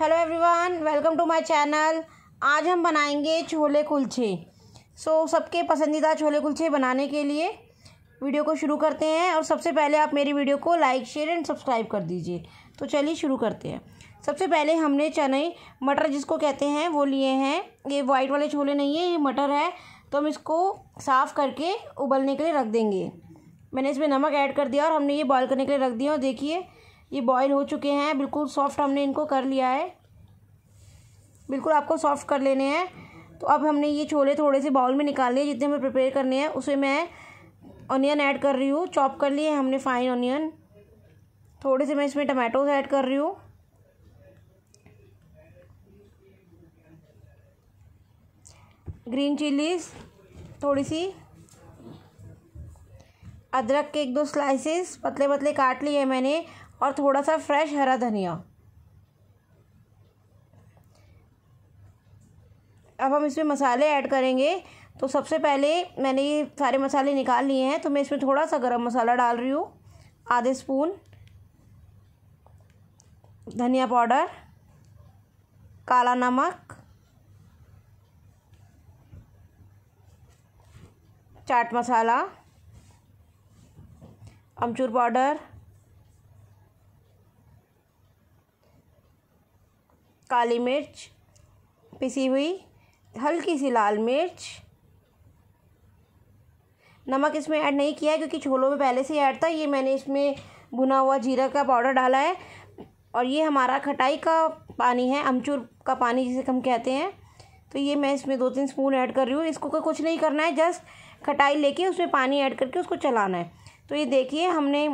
hello everyone welcome to my channel आज हम बनाएंगे छोले कुलचे सो so, सबके पसंदीदा छोले कुलचे बनाने के लिए वीडियो को शुरू करते हैं और सबसे पहले आप मेरी वीडियो को लाइक शेयर एंड सब्सक्राइब कर दीजिए तो चलिए शुरू करते हैं सबसे पहले हमने चने मटर जिसको कहते हैं वो लिए हैं ये वाइट वाले छोले नहीं है ये मटर है तो हम इसको साफ़ करके उबलने के लिए रख देंगे मैंने इसमें नमक ऐड कर दिया और हमने ये बॉयल करने के लिए रख दिया और देखिए ये बॉयल हो चुके हैं बिल्कुल सॉफ्ट हमने इनको कर लिया है बिल्कुल आपको सॉफ्ट कर लेने हैं तो अब हमने ये छोले थोड़े से बाउल में निकाल लिए जितने हमें प्रिपेयर करने हैं उसे मैं ऑनियन ऐड कर रही हूँ चॉप कर लिए हमने फाइन ऑनियन थोड़े से मैं इसमें टमाटोज ऐड कर रही हूँ ग्रीन चिलीज थोड़ी सी अदरक के एक दो स्लाइसेस पतले पतले काट लिए मैंने और थोड़ा सा फ्रेश हरा धनिया अब हम इसमें मसाले ऐड करेंगे तो सबसे पहले मैंने ये सारे मसाले निकाल लिए हैं तो मैं इसमें थोड़ा सा गरम मसाला डाल रही हूँ आधे स्पून धनिया पाउडर काला नमक चाट मसाला अमचूर पाउडर काली मिर्च पिसी हुई हल्की सी लाल मिर्च नमक इसमें ऐड नहीं किया है क्योंकि छोलों में पहले से ऐड था ये मैंने इसमें भुना हुआ जीरा का पाउडर डाला है और ये हमारा खटाई का पानी है अमचूर का पानी जिसे हम कहते हैं तो ये मैं इसमें दो तीन स्पून ऐड कर रही हूँ इसको का कुछ नहीं करना है जस्ट खटाई लेके उसमें पानी ऐड करके उसको चलाना है तो ये देखिए हमने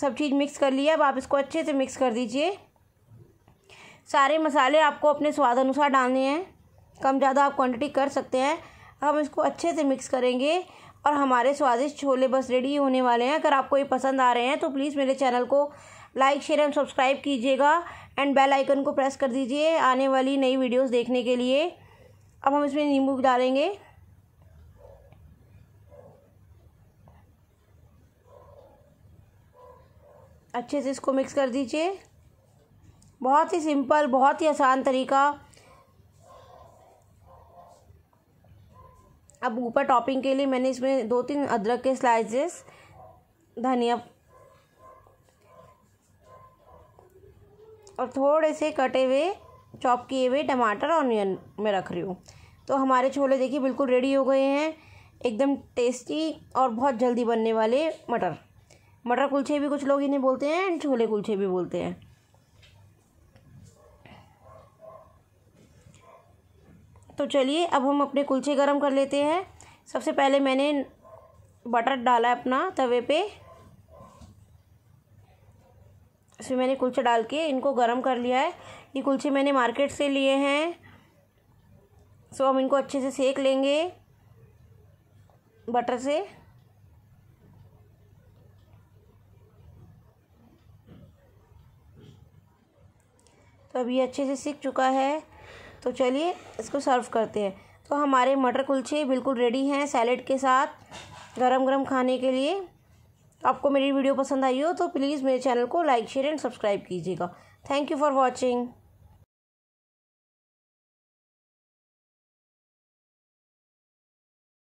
सब चीज़ मिक्स कर लिया अब आप इसको अच्छे से मिक्स कर दीजिए सारे मसाले आपको अपने स्वाद अनुसार डालने हैं कम ज़्यादा आप क्वांटिटी कर सकते हैं हम इसको अच्छे से मिक्स करेंगे और हमारे स्वादिष्ट छोले बस रेडी होने वाले हैं अगर आपको ये पसंद आ रहे हैं तो प्लीज़ मेरे चैनल को लाइक शेयर एंड सब्सक्राइब कीजिएगा एंड बेल आइकन को प्रेस कर दीजिए आने वाली नई वीडियोस देखने के लिए अब हम इसमें नींबू डालेंगे अच्छे से इसको मिक्स कर दीजिए बहुत ही सिंपल बहुत ही आसान तरीका अब ऊपर टॉपिंग के लिए मैंने इसमें दो तीन अदरक के स्लाइसेस धनिया और थोड़े से कटे हुए चॉप किए हुए टमाटर ऑनियन में रख रही हूँ तो हमारे छोले देखिए बिल्कुल रेडी हो गए हैं एकदम टेस्टी और बहुत जल्दी बनने वाले मटर मटर कुलचे भी कुछ लोग इन्हें बोलते हैं एंड छोले कुलचे भी बोलते हैं तो चलिए अब हम अपने कुलचे गरम कर लेते हैं सबसे पहले मैंने बटर डाला है अपना तवे पे इसमें मैंने कुलचे डाल के इनको गरम कर लिया है ये कुलचे मैंने मार्केट से लिए हैं सो हम इनको अच्छे से सेक लेंगे बटर से तो अब ये अच्छे से सीख चुका है तो चलिए इसको सर्व करते हैं तो हमारे मटर कुलचे बिल्कुल रेडी हैं सैलेड के साथ गरम गरम खाने के लिए आपको मेरी वीडियो पसंद आई हो तो प्लीज़ मेरे चैनल को लाइक शेयर एंड सब्सक्राइब कीजिएगा थैंक यू फॉर वॉचिंग